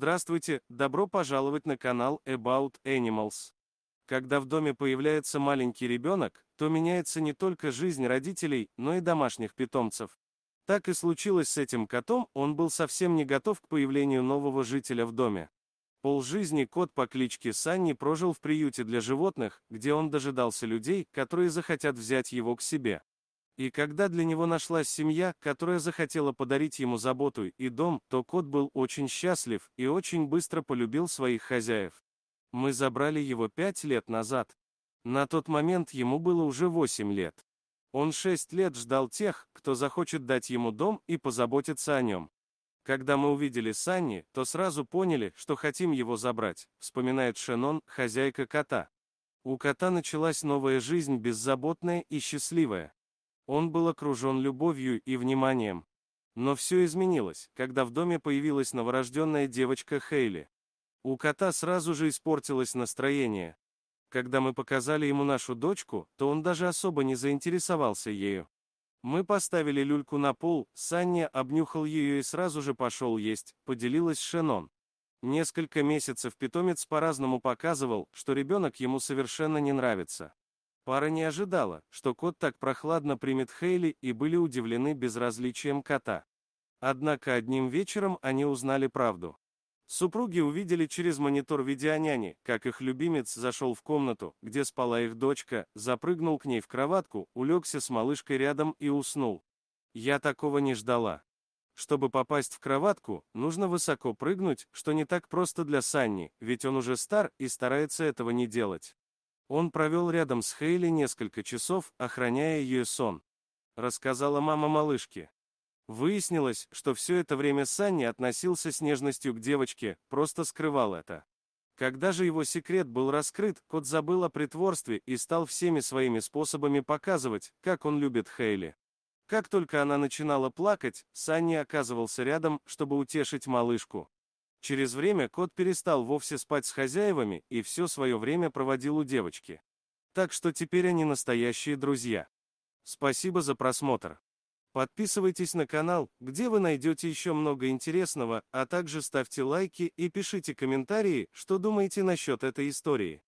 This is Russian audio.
Здравствуйте, добро пожаловать на канал About Animals. Когда в доме появляется маленький ребенок, то меняется не только жизнь родителей, но и домашних питомцев. Так и случилось с этим котом, он был совсем не готов к появлению нового жителя в доме. Полжизни кот по кличке Санни прожил в приюте для животных, где он дожидался людей, которые захотят взять его к себе. И когда для него нашлась семья, которая захотела подарить ему заботу и дом, то кот был очень счастлив и очень быстро полюбил своих хозяев. Мы забрали его пять лет назад. На тот момент ему было уже восемь лет. Он шесть лет ждал тех, кто захочет дать ему дом и позаботиться о нем. Когда мы увидели Санни, то сразу поняли, что хотим его забрать, вспоминает Шенон, хозяйка кота. У кота началась новая жизнь беззаботная и счастливая. Он был окружен любовью и вниманием. Но все изменилось, когда в доме появилась новорожденная девочка Хейли. У кота сразу же испортилось настроение. Когда мы показали ему нашу дочку, то он даже особо не заинтересовался ею. Мы поставили люльку на пол, Саня обнюхал ее и сразу же пошел есть, поделилась Шенон. Несколько месяцев питомец по-разному показывал, что ребенок ему совершенно не нравится. Пара не ожидала, что кот так прохладно примет Хейли и были удивлены безразличием кота. Однако одним вечером они узнали правду. Супруги увидели через монитор видеоняни, как их любимец зашел в комнату, где спала их дочка, запрыгнул к ней в кроватку, улегся с малышкой рядом и уснул. Я такого не ждала. Чтобы попасть в кроватку, нужно высоко прыгнуть, что не так просто для Санни, ведь он уже стар и старается этого не делать. Он провел рядом с Хейли несколько часов, охраняя ее сон. Рассказала мама малышки. Выяснилось, что все это время Санни относился с нежностью к девочке, просто скрывал это. Когда же его секрет был раскрыт, кот забыл о притворстве и стал всеми своими способами показывать, как он любит Хейли. Как только она начинала плакать, Санни оказывался рядом, чтобы утешить малышку. Через время кот перестал вовсе спать с хозяевами и все свое время проводил у девочки. Так что теперь они настоящие друзья. Спасибо за просмотр. Подписывайтесь на канал, где вы найдете еще много интересного, а также ставьте лайки и пишите комментарии, что думаете насчет этой истории.